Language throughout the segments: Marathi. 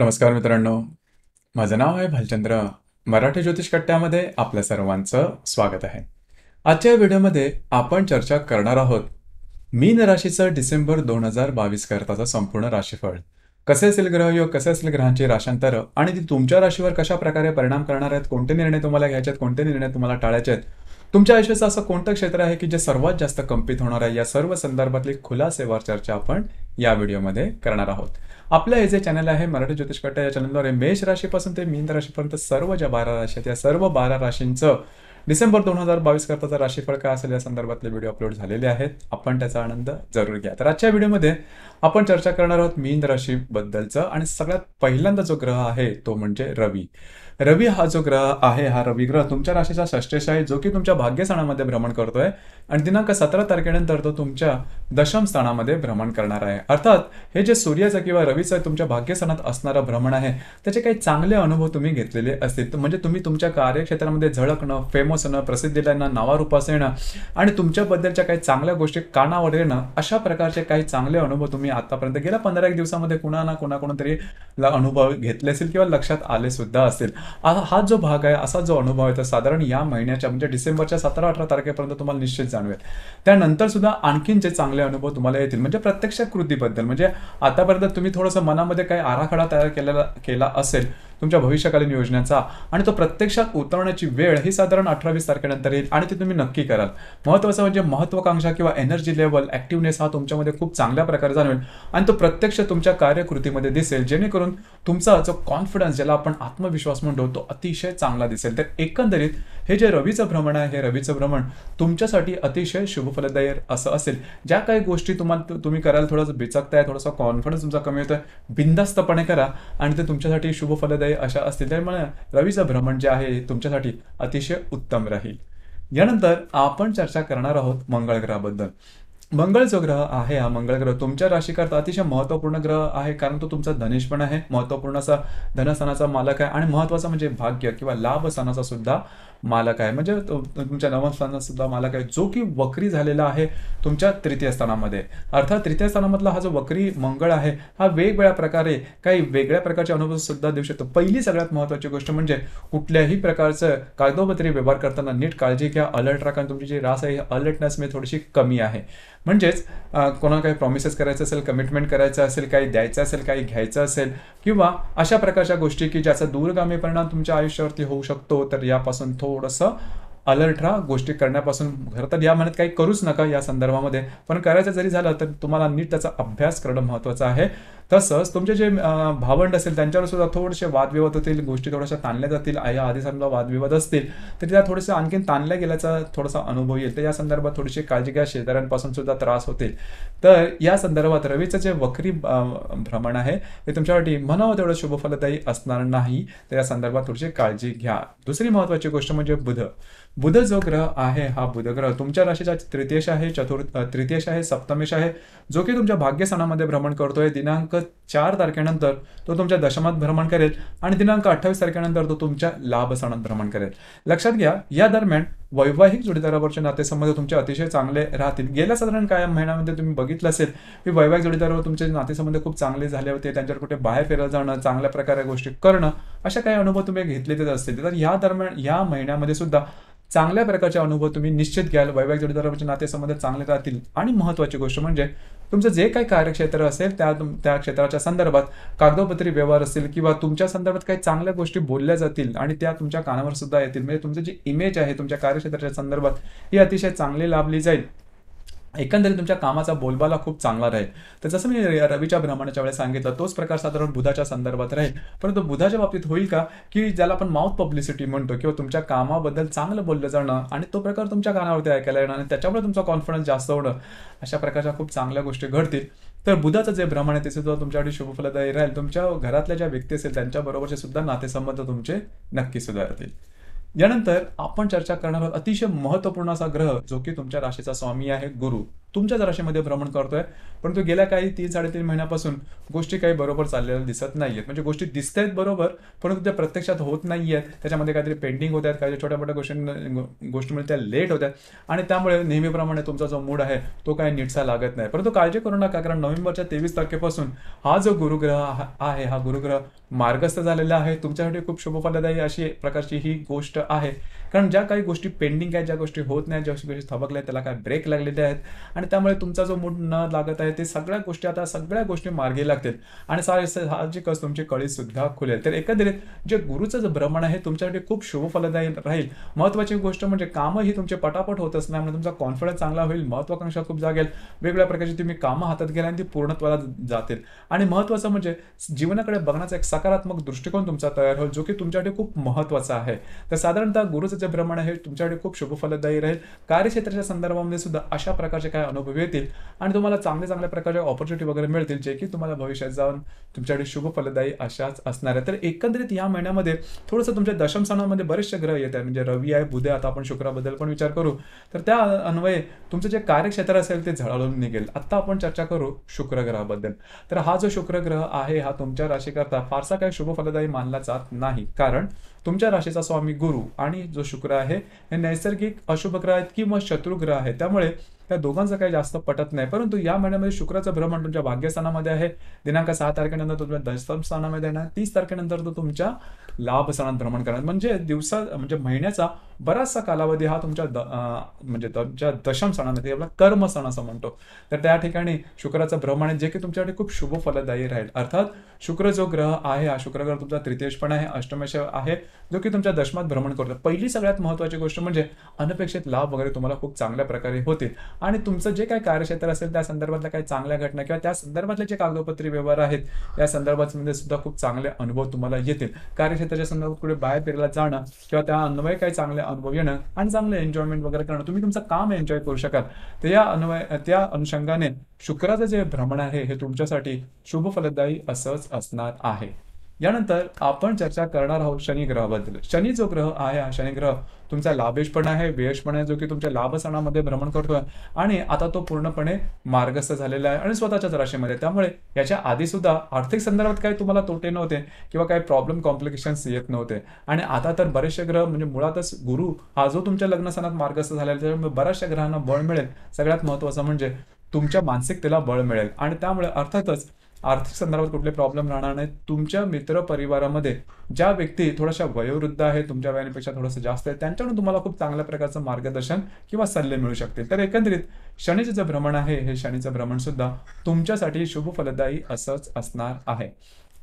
नमस्कार मित्रांनो माझं नाव आहे भालचंद्र मराठी ज्योतिष कट्ट्यामध्ये आपल्या सर्वांचं स्वागत आहे आजच्या व्हिडिओमध्ये आपण चर्चा करणार आहोत मीन राशीचं डिसेंबर दोन हजार बावीस करताचं संपूर्ण राशीफळ कसे असेल ग्रहयोग कसे असेल ग्रहांची राशांतरं आणि ती तुमच्या राशीवर कशा प्रकारे परिणाम करणार आहेत कोणते निर्णय तुम्हाला घ्यायचे आहेत कोणते निर्णय तुम्हाला टाळायचे आहेत तुमच्या आयुष्याचं असं कोणतं क्षेत्र आहे की जे सर्वात जास्त कंपित होणार आहे या सर्व संदर्भातली खुलासेवार चर्चा आपण या व्हिडिओमध्ये करणार आहोत आपलं हे जे चॅनल आहे मराठी कट्टा या चॅनलवर मेष राशीपासून ते मीन राशीपर्यंत सर्व ज्या बारा राशी आहेत या सर्व बारा राशींचं डिसेंबर दोन हजार बावीस करताचा राशीफळ काय असेल या संदर्भातले व्हिडिओ अपलोड झालेले आहेत आपण त्याचा आनंद जरूर घ्या तर आजच्या व्हिडिओमध्ये आपण चर्चा करणार आहोत मीन राशीबद्दलचं आणि सगळ्यात पहिल्यांदा जो ग्रह आहे तो म्हणजे रवी रवी हा जो ग्रह आहे हा रवी ग्रह तुमच्या राशीचा षष्टेश आहे जो की तुमच्या भाग्यस्थानामध्ये भ्रमण करतोय आणि दिनांक सतरा तारखेनंतर तो तुमच्या दशम स्थानामध्ये भ्रमण करणार आहे अर्थात हे जे सूर्याचं किंवा रवीचं तुमच्या भाग्यस्थानात असणारं भ्रमण आहे त्याचे काही चांगले अनुभव तुम्ही घेतलेले असतील म्हणजे तुम्ही तुमच्या कार्यक्षेत्रामध्ये झळकणं फेमस होणं प्रसिद्धीला येणं नावारूपास येणं आणि तुमच्याबद्दलच्या काही चांगल्या गोष्टी कानावर येणं अशा प्रकारचे काही चांगले अनुभव तुम्ही आतापर्यंत गेल्या पंधरा एक दिवसामध्ये कुणा ना कुणाकडून तरी अनुभव घेतले असेल किंवा लक्षात आले सुद्धा असेल हा जो भाग आहे असा जो अनुभव आहे तर साधारण या महिन्याच्या म्हणजे डिसेंबरच्या सतरा अठरा तारखेपर्यंत तुम्हाला निश्चित जाणवेल त्यानंतर सुद्धा आणखीन जे चांगले अनुभव तुम्हाला येतील म्हणजे प्रत्यक्ष कृतीबद्दल म्हणजे आतापर्यंत तुम्ही थोडंसं मनामध्ये काही आराखडा तयार केलेला केला असेल तुमच्या भविष्यकालीन योजनेचा आणि तो प्रत्यक्षात उतरवण्याची वेळ ही साधारण अठरावीस तारखेनंतर येईल आणि ते तुम्ही नक्की कराल महत्त्वाचं म्हणजे महत्त्वाकांक्षा किंवा एनर्जी लेवल ऍक्टिव्हनेस हा तुमच्यामध्ये खूप चांगल्या प्रकारे जाणवेल आणि तो प्रत्यक्ष तुमच्या कार्यकृतीमध्ये दिसेल जेणेकरून तुमचा जो कॉन्फिडन्स ज्याला आपण आत्मविश्वास म्हणतो तो अतिशय चांगला दिसेल तर एकंदरीत हे जे रवीचं भ्रमण आहे हे रवीचं भ्रमण तुमच्यासाठी अतिशय शुभफलदायी असं असेल ज्या काही गोष्टी तुम्हाला तुम्ही करायला थोडंसं बिचकताय थोडासा कॉन्फिडन्स तुमचा कमी होतोय बिंदास्तपणे करा आणि ते तुमच्यासाठी शुभफलदायी अशा असतील तर म्हणा रवीचं भ्रमण जे आहे तुमच्यासाठी अतिशय उत्तम राहील यानंतर आपण चर्चा करणार आहोत मंगळ ग्रहाबद्दल मंगळ जो ग्रह आहे हा मंगळ ग्रह तुमच्या राशीकरता अतिशय महत्वपूर्ण ग्रह आहे कारण तो तुमचा धनेश पण आहे महत्वपूर्ण असा धनस्थानाचा मालक आहे आणि महत्वाचा म्हणजे भाग्य किंवा लाभ स्थानाचा सुद्धा मालक आहे म्हणजे तुमच्या नवमस्थानाचा सुद्धा मालक आहे जो की वक्री झालेला आहे तुमच्या तृतीय स्थानामध्ये अर्थात तृतीय स्थानामधला हा जो वक्री मंगळ आहे हा वेगवेगळ्या प्रकारे काही वेगळ्या प्रकारचे अनुभव सुद्धा देऊ शकतो पहिली सगळ्यात महत्वाची गोष्ट म्हणजे कुठल्याही प्रकारचं कागदोपत्री व्यवहार करताना नीट काळजी घ्या अलर्ट राखा तुमची जी रास आहे अलर्टनेस मी थोडीशी कमी आहे म्हणजेच कोणाला काही प्रॉमिसेस करायचं असेल कमिटमेंट करायचं असेल काही द्यायचं असेल काही घ्यायचं असेल किंवा अशा प्रकारच्या गोष्टी की ज्याचा दूरगामी परिणाम तुमच्या आयुष्यावरती होऊ शकतो तर यापासून थोडंसं अलर्ट राहा गोष्टी करण्यापासून घर तर या म्हणत काही करूच नका या संदर्भामध्ये पण करायचं जरी झालं तर तुम्हाला नीट त्याचा अभ्यास करणं महत्त्वाचं आहे तसंच तुमचे जे भावंड असेल त्यांच्यावर सुद्धा थोडेसे वादविवाद होतील गोष्टी थोड्याशा ताणल्या जातील या आधी समजा वादविवाद असतील तर त्या थोडंसं आणखीन ताणल्या गेल्याचा थोडासा अनुभव येईल तर या संदर्भात थोडीशी काळजी घ्या शेजाऱ्यांपासून सुद्धा त्रास होतील तर या संदर्भात रवीचं जे वक्री भ्रमण आहे ते तुमच्यासाठी म्हणावं तेवढं शुभफलदायी असणार नाही तर या संदर्भात थोडीशी काळजी घ्या दुसरी महत्वाची गोष्ट म्हणजे बुध बुध जो ग्रह आहे हा बुध ग्रह तुमच्या राशीचा तृतीयश आहे चतुर्थ तृतीयश आहे सप्तमेश आहे जो की तुमच्या भाग्यस्थानामध्ये भ्रमण करतोय दिनांक चार तारखेनंतर तो तुमच्या दशमात भ्रमण करेल आणि दिनांक अठ्ठावीस तारखेनंतर तो तुमच्या लाभ सणात भ्रमण करेल लक्षात घ्या या दरम्यान वैवाहिक जोडीदारावरचे नातेसंबंध तुमचे अतिशय चांगले राहतील गेल्या साधारण काय महिन्यामध्ये तुम्ही बघितलं असेल की वैवाहिक जोडीदारावर तुमचे नातेसंबंध खूप चांगले झाले होते त्यांच्यावर कुठे बाहेर फिरायला जाणं चांगल्या प्रकारे गोष्टी करणं अशा काही अनुभव तुम्ही घेतलेलेच असतील तर या दरम्यान या महिन्यामध्ये सुद्धा चांगल्या प्रकारचे अनुभव तुम्ही निश्चित घ्याल वैवाहिक जोडीदाराचे नातेसंबंध चांगले राहतील आणि महत्वाची गोष्ट म्हणजे तुमचं जे काही कार्यक्षेत्र असेल त्या त्या क्षेत्राच्या संदर्भात कागदोपत्री व्यवहार असतील किंवा तुमच्या संदर्भात काही चांगल्या गोष्टी बोलल्या जातील आणि त्या तुमच्या कानावर सुद्धा येतील म्हणजे तुमचं जी इमेज आहे तुमच्या कार्यक्षेत्राच्या संदर्भात ही अतिशय चांगली लाभली जाईल एकंदरीत तुमच्या कामाचा बोलबाला खूप चांगला राहील तर जसं मी रवीच्या भ्रमणाच्या वेळेस सांगितलं तोच प्रकार साधारण बुधाच्या संदर्भात राहील परंतु बुधाच्या बाबतीत होईल का की ज्याला आपण माउथ पब्लिसिटी म्हणतो किंवा तुमच्या कामाबद्दल चांगलं बोललं जाणं आणि तो प्रकार तुमच्या कानावरती ऐकायला येणं आणि त्याच्यामुळे तुमचा कॉन्फिडन्स जास्त होणं अशा प्रकारच्या खूप चांगल्या गोष्टी घडतील तर बुधाचं जे भ्रमण आहे सुद्धा तुमच्यासाठी शुभफलदायी राहील तुमच्या घरातल्या ज्या व्यक्ती असेल त्यांच्याबरोबरचे सुद्धा नातेसंबंध तुमचे नक्की सुधारतील यानंतर आपण चर्चा करणार आहोत अतिशय महत्वपूर्ण असा ग्रह जो की तुमच्या राशीचा स्वामी आहे गुरु तुमच्याच राशीमध्ये भ्रमण करतोय परंतु गेल्या काही तीन साडेतीन महिन्यापासून गोष्टी काही बरोबर चाललेल्या दिसत नाही आहेत म्हणजे गोष्टी दिसत आहेत बरोबर परंतु त्या प्रत्यक्षात होत नाही आहेत त्याच्यामध्ये काहीतरी पेंडिंग होत आहेत काही छोट्या मोठ्या गोष्टी गोष्टीमध्ये त्या लेट होत आहेत आणि त्यामुळे नेहमीप्रमाणे तुमचा जो मूड आहे तो काही नीटसा लागत नाही परंतु काळजी करू नका कारण नोव्हेंबरच्या तेवीस तारखेपासून हा जो गुरुग्रह आहे हा गुरुग्रह मार्गस्थ झालेला आहे तुमच्यासाठी खूप शुभफलदायी अशी प्रकारची ही गोष्ट आहे कारण ज्या काही गोष्टी पेंडिंग आहेत ज्या गोष्टी होत नाही ज्या गोष्टी म्हणजे थबकल्या त्याला काय ब्रेक लागलेले आहेत आणि त्यामुळे तुमचा जो मूड न लागत आहे ते सगळ्या गोष्टी आता सगळ्या गोष्टी मार्गी लागतील आणि साहजिकच तुमची कळी सुद्धा खुलेल तर एकंदरीत जे गुरुचं जे भ्रमण आहे तुमच्यासाठी खूप शुभ फलदायी राहील महत्वाची गोष्ट म्हणजे कामं ही तुमचे पटापट होत असल्यामुळे म्हणजे तुमचा कॉन्फिडन्स चांगला होईल महत्वाकांक्षा खूप जागेल वेगवेगळ्या प्रकारची तुम्ही कामं हातात घ्याल आणि ती पूर्णत्वाला जातील आणि महत्वाचं म्हणजे जीवनाकडे बघण्याचा एक सकारात्मक दृष्टिकोन तुमचा तयार होईल जो की तुमच्यासाठी खूप महत्वाचा आहे तर साधारणतः गुरुचं जे भ्रमण आहे तुमच्याकडे खूप शुभफलदायी राहील कार्यक्षेत्राच्या संदर्भामध्ये सुद्धा अशा प्रकारचे काय अनुभव येतील आणि तुम्हाला चांगले चांगल्या प्रकारचे ऑपॉर्च्युनिटी वगैरे मिळतील जे की तुम्हाला भविष्यात जाऊन तुमच्याकडे शुभफलदायी अशाच असणार आहे तर एकंदरीत या महिन्यामध्ये थोडंसं तुमच्या दशम सणामध्ये बरेचसे ग्रह येत आहेत म्हणजे रवी आहे बुधे आता आपण शुक्राबद्दल पण विचार करू तर त्या अन्वये तुमचं जे कार्यक्षेत्र असेल ते झळाळून निघेल आता आपण चर्चा करू शुक्रग्रहाबद्दल तर हा जो शुक्रग्रह आहे हा तुमच्या राशीकरता फारसा काही फलदायी मानला जात नाही कारण तुमच्या राशीचा स्वामी गुरु आणि जो शुक्र आहे हे नैसर्गिक अशुभग्रह आहेत किंवा शत्रुग्रह आहे त्यामुळे त्या दोघांचं काही जास्त पटत नाही परंतु या महिन्यामध्ये शुक्राचं भ्रमण तुमच्या भाग्यस्थानामध्ये आहे दिनांक सहा तारखेनंतर तुमच्या दशम स्थानामध्ये येणार तीस तारखेनंतर तो तुमच्या लाभ स्थानात भ्रमण करणार म्हणजे दिवसा म्हणजे महिन्याचा बराचसा कालावधी हा तुमच्या द म्हणजे ज्या दशम सणामध्ये आपला कर्म सण असं म्हणतो तर त्या ठिकाणी शुक्राचा भ्रमण आहे जे की तुमच्यासाठी खूप शुभ फलदायी राहील अर्थात शुक्र जो ग्रह आहे हा शुक्र ग्रह तुमचा तृतीयश पण आहे अष्टमेश आहे जो की तुमच्या दशमात भ्रमण करतो पहिली सगळ्यात महत्वाची गोष्ट म्हणजे अनपेक्षित लाभ वगैरे तुम्हाला खूप चांगल्या प्रकारे होतील आणि तुमचं जे काही कार्यक्षेत्र असेल त्या संदर्भातल्या काही चांगल्या घटना किंवा त्या संदर्भातले जे कागदपत्री व्यवहार आहेत त्या संदर्भामध्ये सुद्धा खूप चांगले अनुभव तुम्हाला येतील कार्यक्षेत्राच्या संदर्भात कुठे बाहेर फिरायला जाणं किंवा त्या अन्वय काही चांगल्या अनुभव येणं आणि चांगलं एन्जॉयमेंट वगैरे करणं तुम्ही तुमचं काम एन्जॉय करू शकाल तर या त्या अनुषंगाने शुक्राचं जे भ्रमण आहे हे तुमच्यासाठी शुभ फलदायी असंच असणार आहे यानंतर आपण चर्चा करणार आहोत शनी ग्रहाबद्दल शनी जो ग्रह आहे हा शनी ग्रह तुमचा लाभेश पण आहे व्ययश पण आहे जो की तुमच्या लाभसणामध्ये भ्रमण करतोय आणि आता तो पूर्णपणे मार्गस्थ झालेला आहे आणि स्वतःच्याच राशीमध्ये त्यामुळे याच्या आधी सुद्धा आर्थिक संदर्भात काही तुम्हाला तोटे नव्हते किंवा काही प्रॉब्लेम कॉम्प्लिकेशन्स येत नव्हते आणि आता तर बरेचसे ग्रह म्हणजे मुळातच गुरु हा जो तुमच्या लग्न सणात मार्गस्थ झालेला त्यामुळे बऱ्याचशा ग्रहांना बळ मिळेल सगळ्यात महत्वाचं म्हणजे तुमच्या मानसिकतेला बळ मिळेल आणि त्यामुळे अर्थातच आर्थिक संदर्भात कुठले प्रॉब्लेम राहणार नाही तुमच्या मित्र परिवारामध्ये ज्या व्यक्ती थोड्याशा वयोवृद्ध आहे तुमच्या वयापेक्षा थोडंसं जास्त आहे त्यांच्याकडून तुम्हाला खूप चांगल्या प्रकारचं मार्गदर्शन किंवा सल्ले मिळू शकतील तर एकंदरीत शनीचं जे भ्रमण आहे हे शनीचं भ्रमण सुद्धा तुमच्यासाठी शुभ फलदायी असंच असणार आहे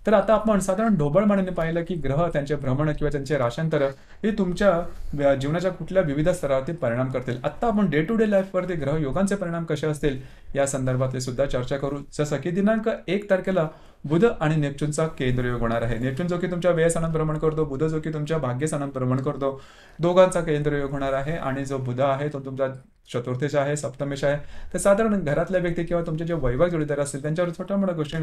तर आता आपण साधारण ढोबळमानाने पाहिलं की ग्रह त्यांचे भ्रमण किंवा त्यांचे राशांतर हे तुमच्या जीवनाच्या कुठल्या विविध स्तरावरती परिणाम करतील आत्ता आपण डे टू डे लाईफवरती ग्रह योगांचे परिणाम कसे असतील या संदर्भात सुद्धा चर्चा करू जसं की दिनांक एक तारखेला बुध आणि नेपच्यूनचा केंद्रयोग होणार आहे नेपच्यून जो की तुमच्या भ्रमण करतो बुध जो की तुमच्या भ्रमण करतो दोघांचा केंद्रयोग होणार आहे आणि जो बुध आहे तो तुमचा चतुर्थेश आहे सप्तमेश आहे तर साधारण घरातल्या व्यक्ती किंवा तुमचे जे वैवाहिक जोडीदार असतील त्यांच्यावर छोट्या मोठ्या गोष्टी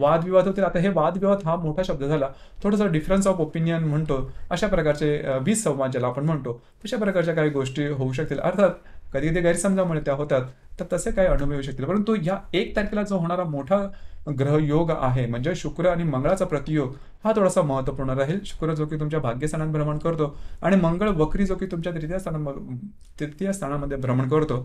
वादविवाद होतील आता हे वादविवाद हा मोठा शब्द झाला थोडासा डिफरन्स ऑफ ओपिनियन म्हणतो अशा प्रकारचे वीज संवाद ज्याला आपण म्हणतो तशा प्रकारच्या काही गोष्टी होऊ शकतील अर्थात कधी कधी गैरसमजामुळे त्या होतात तर तसे काही अनुभव येऊ शकतील परंतु या एक तारखेला जो होणारा मोठा ग्रहयोग आहे म्हणजे शुक्र आणि मंगळाचा प्रतियोग हा थोडासा महत्त्वपूर्ण राहील शुक्र जो की तुमच्या भाग्यस्थानात भ्रमण करतो आणि मंगळ वक्री जो की तुमच्या तृतीय स्थानामध्ये तृतीय स्थानामध्ये भ्रमण करतो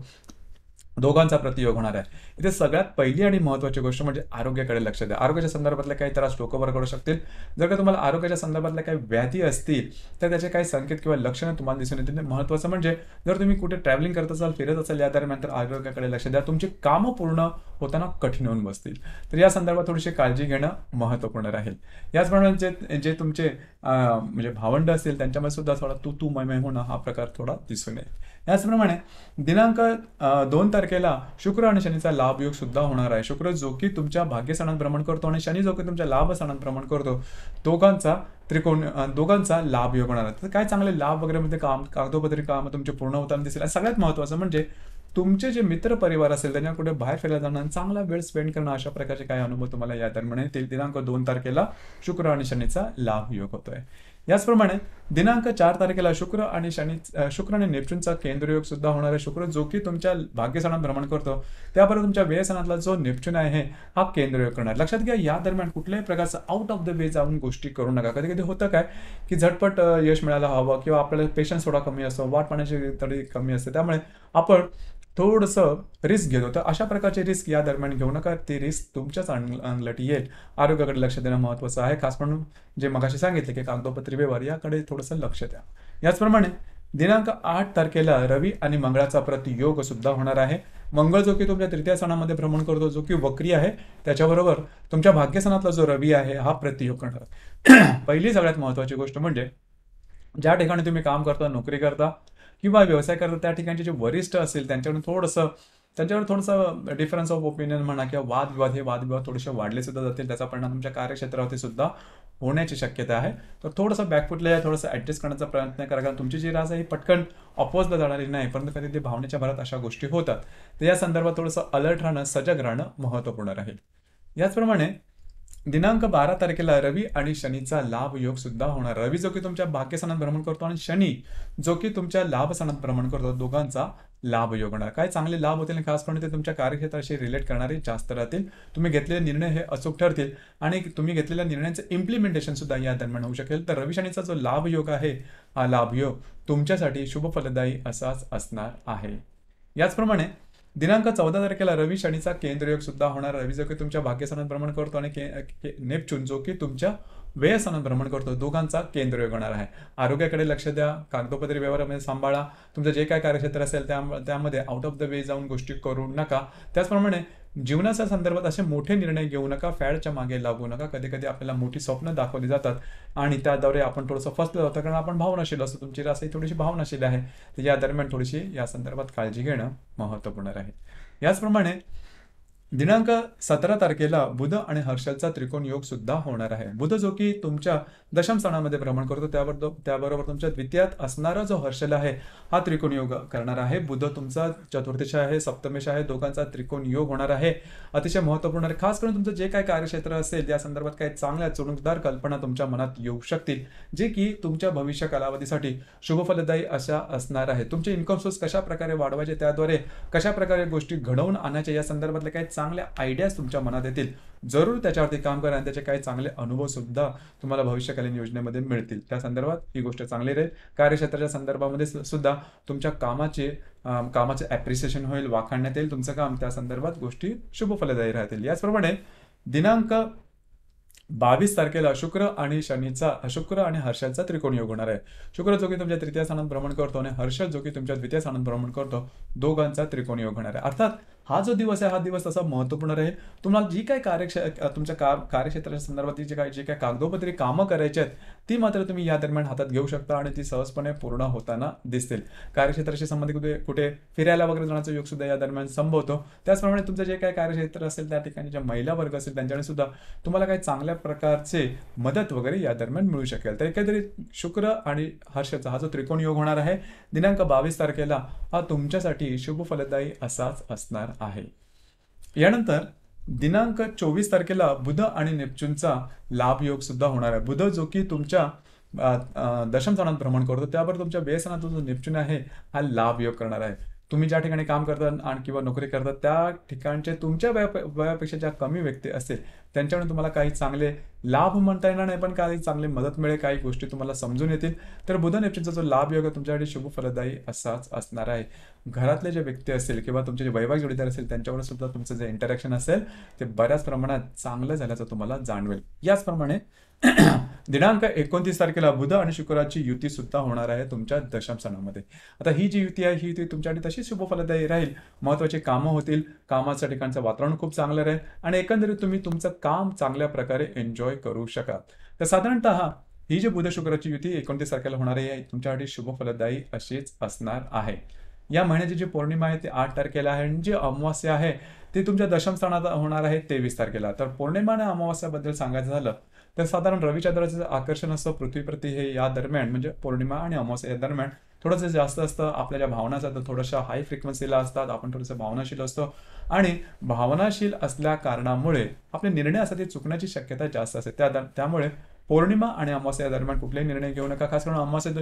दोघांचा प्रतियोग होणार आहे इथे सगळ्यात पहिली आणि महत्त्वाची गोष्ट म्हणजे आरोग्याकडे लक्ष द्या आरोग्याच्या संदर्भातले काही त्रास लोकवर करू शकतील जर का तुम्हाला आरोग्याच्या संदर्भातल्या काही व्याधी असतील तर त्याचे काही संकेत किंवा लक्षणं तुम्हाला दिसून येतील महत्त्वाचं म्हणजे जर तुम्ही कुठे ट्रॅव्हलिंग करत असाल फिरत असाल या दरम्यान तर आरोग्याकडे लक्ष द्या तुमची कामं पूर्ण होताना कठीण होऊन बसतील तर या संदर्भात थोडीशी काळजी घेणं महत्वपूर्ण राहील याचप्रमाणे जे जे तुमचे म्हणजे भावंड असतील त्यांच्यामध्ये सुद्धा थोडा तू तू मय होणं हा प्रकार थोडा दिसून येईल याचप्रमाणे दिनांक दोन तारखेला शुक्र आणि शनीचा लाभ योग सुद्धा होणार आहे शुक्र जो की तुमच्या भाग्यस्थानात भ्रमण करतो आणि शनी जो की तुमच्या लाभस्थानात भ्रमण करतो दोघांचा त्रिकोण दोघांचा लाभ योग होणार आहे तर काय चांगले लाभ वगैरे मध्ये म्हणजे काम कागदोपत्री काम तुमचे पूर्ण होताना दिसेल सगळ्यात महत्त्वाचं म्हणजे तुमचे जे मित्र परिवार असेल त्यांना कुठे बाहेर फिरायला जाणार चांगला वेळ स्पेंड करणं अशा प्रकारचे काही अनुभव तुम्हाला या दरम्यान येतील दिनांक दोन तारखेला शुक्र आणि शनीचा लाभ योग होतोय याचप्रमाणे दिनांक चार तारखेला शुक्र आणि शनी शुक्र आणि नेपच्यूनचा केंद्रयोग सुद्धा होणार आहे शुक्र जो की तुमच्या भाग्यसणात भ्रमण करतो त्याबरोबर तुमच्या व्ययस्थानातला जो नेपच्यून आहे हा केंद्रयोग करणार लक्षात घ्या या दरम्यान कुठल्याही प्रकारचं आउट ऑफ द वे जाऊन गोष्टी करू नका कधी कधी होतं काय की झटपट यश मिळायला हवं किंवा आपल्याला पेशन्स थोडा कमी असतो वाट पाण्याची तरी कमी असते त्यामुळे आपण थोडस रिस्क घेतो तर अशा प्रकारचे रिस्क या दरम्यान घेऊ नका ती रिस्क तुमच्याच अंगलटी येईल आरोग्याकडे लक्ष देणं महत्वाचं आहे खास म्हणून जे मगाशी सांगितले की कागदोपत्री व्यवहार याकडे थोडस लक्ष द्या याचप्रमाणे दिनांक आठ तारखेला रवी आणि मंगळाचा प्रतियोग सुद्धा होणार आहे मंगळ जो की तुमच्या तृतीय सणामध्ये भ्रमण करतो जो की वक्री आहे त्याच्याबरोबर तुमच्या भाग्यसणातला जो रवी आहे हा प्रतियोग करणार पहिली सगळ्यात महत्त्वाची गोष्ट म्हणजे ज्या ठिकाणी तुम्ही काम करता नोकरी करता किंवा व्यवसाय करता त्या ठिकाणचे जे वरिष्ठ असेल त्यांच्याकडून थोडंसं त्यांच्यावर थोडंसं डिफरन्स ऑफ ओपिनियन म्हणा किंवा वादविवाद हे वादविवाद थोडेसे वाढले सुद्धा जातील त्याचा परिणाम तुमच्या कार्यक्षेत्रावरती सुद्धा होण्याची शक्यता आहे तर थोडंसं बॅकफुटला या थोडंसं ॲडजस्ट करण्याचा प्रयत्न करा कारण तुमची जी राज आहे ही पटकन अपोजला जाणारी नाही परंतु कधी ते भावनेच्या भरात अशा गोष्टी होतात तर या संदर्भात थोडंसं अलर्ट राहणं सजग राहणं महत्त्वपूर्ण राहील याचप्रमाणे दिनांक बारा तारखेला रवी आणि शनीचा लाभ योग सुद्धा होणार रवी जो की तुमच्या भाग्यस्थानात भ्रमण करतो आणि शनी जो की तुमच्या लाभ सणात भ्रमण करतो दोघांचा लाभ योग होणार काय चांगले लाभ होतील खास करून ते तुमच्या कार्यक्षेत्राशी रिलेट करणारे जास्त राहतील तुम्ही घेतलेले निर्णय हे अचूक ठरतील आणि तुम्ही घेतलेल्या निर्णयांचं इम्प्लिमेंटेशन सुद्धा या दरम्यान होऊ शकेल तर रवी शनीचा जो लाभ योग आहे हा लाभ योग तुमच्यासाठी शुभफलदायी असाच असणार आहे याचप्रमाणे दिनांक चौदा तारखेला रवी शनीचा केंद्रयोग सुद्धा होणार रवी जो की तुमच्या भाग्यस्थानात भ्रमण करतो आणि नेपच्यून जो की तुमच्या व्ययस्थानात भ्रमण करतो दोघांचा केंद्रयोग होणार आहे आरोग्याकडे लक्ष द्या कागदोपत्री व्यवहारामध्ये सांभाळा तुमचं जे काय कार्यक्षेत्र असेल त्या त्यामध्ये आउट ऑफ द वे जाऊन गोष्टी करू नका त्याचप्रमाणे जीवनाच्या संदर्भात असे मोठे निर्णय घेऊ नका फॅडच्या मागे लागू नका कधी कधी आपल्याला मोठी स्वप्न दाखवली जातात आणि त्याद्वारे आपण थोडंसं फसलं जातं कारण आपण भावनाशील असतो तुमची रासही थोडीशी भावनाशील आहे तर या दरम्यान थोडीशी या संदर्भात काळजी घेणं महत्त्वपूर्ण आहे याचप्रमाणे दिनांक सतरा तारखेला बुध आणि हर्षलचा त्रिकोण योग सुद्धा होणार आहे बुध जो की तुमच्या दशम सणामध्ये भ्रमण करतो त्यावर त्याबरोबर तुमच्या द्वितीयात असणारा जो हर्षल आहे हा त्रिकोण योग करणार आहे बुध तुमचा चतुर्थीश आहे सप्तमेश आहे दोघांचा त्रिकोण योग होणार आहे अतिशय महत्वपूर्ण आहे खास करून तुमचं जे काय कार्यक्षेत्र असेल या संदर्भात काही चांगल्या चुणूकदार कल्पना तुमच्या मनात येऊ शकतील जे की तुमच्या भविष्य कालावधीसाठी शुभफलदायी अशा असणार आहे तुमचे इन्कम सोर्स कशा प्रकारे वाढवायचे त्याद्वारे कशा प्रकारे गोष्टी घडवून आणायच्या या संदर्भातले काही चांगल्या आयडियाज तुमच्या मनात येतील जरूर त्याच्यावरती काम करा आणि त्याचे काही चांगले अनुभव सुद्धा तुम्हाला भविष्यकालीन योजनेमध्ये मिळतील त्या संदर्भात ही गोष्ट चांगली राहील कार्यक्षेत्राच्या संदर्भामध्ये सुद्धा तुमच्या कामाचे कामाचे ॲप्रिसिएशन होईल वाखाणण्यात येईल तुमचं काम त्या संदर्भात गोष्टी शुभफलदायी राहतील याचप्रमाणे दिनांक बावीस तारखेला शुक्र आणि शनीचा शुक्र आणि हर्षाचा त्रिकोण योग होणार आहे शुक्र जो की तुमच्या तृतीय स्थानात भ्रमण करतो आणि हर्ष जो की तुमच्या द्वितीय स्थानात भ्रमण करतो दोघांचा त्रिकोण योग होणार आहे अर्थात हा जो दिवस आहे हा दिवस तसा महत्त्वपूर्ण राहील तुम्हाला जी काही कार्यक्ष तुमच्या का कार्यक्षेत्राच्या संदर्भात जे काही जे काही कागदोपत्री कामं करायची आहेत ती मात्र तुम्ही या दरम्यान हातात घेऊ शकता आणि ती सहजपणे पूर्ण होताना दिसतील कार्यक्षेत्राशी संबंधित कुठे कुठे फिरायला वगैरे जाण्याचा योग सुद्धा या दरम्यान संभवतो त्याचप्रमाणे तुमचं जे काही कार्यक्षेत्र असेल त्या ठिकाणी ज्या महिला वर्ग असेल त्यांच्याने सुद्धा तुम्हाला काही चांगल्या प्रकारचे मदत वगैरे या दरम्यान मिळू शकेल तर एकंदरीत शुक्र आणि हर्षचा हा जो त्रिकोण योग होणार आहे दिनांक बावीस तारखेला हा तुमच्यासाठी शुभ फलदायी असाच असणार आहे यानंतर दिनांक चोवीस तारखेला बुध आणि नेपच्यूनचा लाभ योग सुद्धा होणार आहे बुध जो की तुमच्या दशम स्थानात भ्रमण करतो त्यावर तुमच्या व्यसनात जो नेपच्यून आहे हा लाभ योग करणार आहे तुम्ही ज्या ठिकाणी काम करता आणि किंवा नोकरी करता त्या ठिकाणचे तुमच्या वयापेक्षा ज्या कमी व्यक्ती असेल त्यांच्याकडून तुम्हाला काही चांगले लाभ म्हणता येणार नाही पण काही चांगली मदत मिळेल काही गोष्टी तुम्हाला समजून येतील तर बुधन नेपच्यूनचा जो लाभ योग तुमच्यासाठी शुभ फलदायी असाच असणार आहे घरातले जे व्यक्ती असेल किंवा तुमचे जे वैवाहिक जोडीदार असेल त्यांच्यावर सुद्धा तुमचं जे इंटरॅक्शन असेल ते बऱ्याच प्रमाणात चांगलं झाल्याचं तुम्हाला जाणवेल याचप्रमाणे दिनांक एकोणतीस तारखेला बुध आणि शुक्राची युती सुद्धा होणार आहे तुमच्या दशम स्थानामध्ये आता ही जी युती आहे ही युती तुमच्यासाठी तशी शुभफलदायी राहील महत्वाची कामं होतील कामाच्या ठिकाणचं वातावरण खूप चांगलं राहील आणि एकंदरीत तुम्ही तुमचं काम चांगल्या प्रकारे एन्जॉय करू शकाल तर साधारणतः ही जी बुध शुक्राची युती एकोणतीस तारखेला होणार आहे तुमच्यासाठी शुभ फलदायी अशीच असणार आहे या महिन्याची जी पौर्णिमा आहे ती आठ तारखेला आहे आणि जी अमावस्या आहे ती तुमच्या दशम दशमस्थानात होणार आहे तेवीस तारखेला तर पौर्णिमा आणि अमावस्याबद्दल सांगायचं झालं तर साधारण रविचंद्राचं आकर्षण असतं पृथ्वीप्रती हे या दरम्यान म्हणजे पौर्णिमा आणि अमावस्या या दरम्यान थोडंसं जास्त असतं आपल्या ज्या भावना असतात थोड्याशा हाय फ्रिक्वेन्सीला असतात आपण थोडंसं भावनाशील असतो आणि भावनाशील असल्या कारणामुळे आपले निर्णय असतात ते चुकण्याची शक्यता जास्त असते त्या त्यामुळे पौर्णिमा आणि अमावस्या दरम्यान कुठलेही निर्णय घेऊ नका खास करून अमावस्या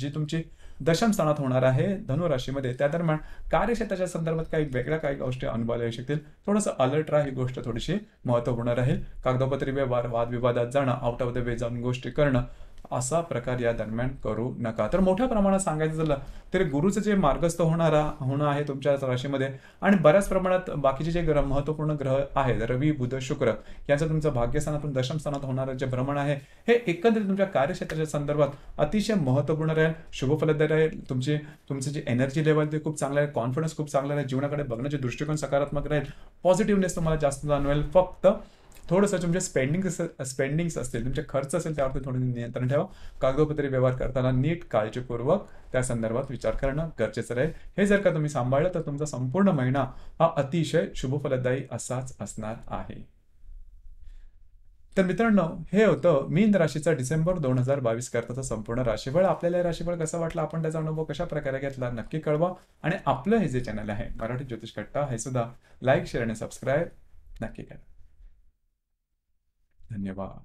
जी तुमची दशम स्थानात होणार आहे धनुराशीमध्ये त्या दरम्यान कार्यक्षेत्राच्या संदर्भात काही वेगळ्या काही गोष्टी अनुभवायला येऊ शकतील थोडस अलर्ट राहा ही गोष्ट थोडीशी महत्वपूर्ण राहील कागदोपत्री व्यवहार वादविवादात जाणं आउट ऑफ द वे जाऊन गोष्टी करणं असा प्रकार या दरम्यान करू नका तर मोठ्या प्रमाणात सांगायचं झालं तर गुरुचं जे मार्गस्थ होणारा होणं आहे तुमच्या राशीमध्ये आणि बऱ्याच प्रमाणात बाकीचे जे ग्रह महत्त्वपूर्ण ग्रह आहेत रवी बुध शुक्र यांचं तुमचं भाग्यस्थानातून दशमस्थानात होणारं जे भ्रमण आहे हे एकंदरीत तुमच्या कार्यक्षेत्राच्या संदर्भात अतिशय महत्त्वपूर्ण राहील शुभफलदायी राहील तुमची तुमचे जे एनर्जी लेवल ते खूप चांगलं आहे कॉन्फिडन्स खूप चांगला राहील जीवनाकडे बघण्याचे दृष्टिकोन सकारात्मक राहील पॉझिटिव्हनेस तुम्हाला जास्त जाणवेल फक्त थोडंसं तुमचे स्पेंडिंग स्पेंडिंग्स असतील तुमचे खर्च असेल त्यावरती थोडं नियंत्रण ठेवा कागदोपत्री व्यवहार करताना नीट काळजीपूर्वक त्या संदर्भात विचार करणं गरजेचं राहील हे जर का तुम्ही सांभाळलं तर तुमचा संपूर्ण महिना हा अतिशय शुभफलदायी असाच असणार आहे तर मित्रांनो हे होतं मीन राशीचा डिसेंबर दोन हजार बावीस करताचा संपूर्ण राशीफळ आपल्याला राशीफळ कसं वाटलं आपण त्याचा अनुभव कशा प्रकारे घेतला नक्की कळवा आणि आपलं हे जे चॅनल आहे मराठी ज्योतिष कट्टा हे सुद्धा लाईक शेअर आणि सबस्क्राईब नक्की करा 任何。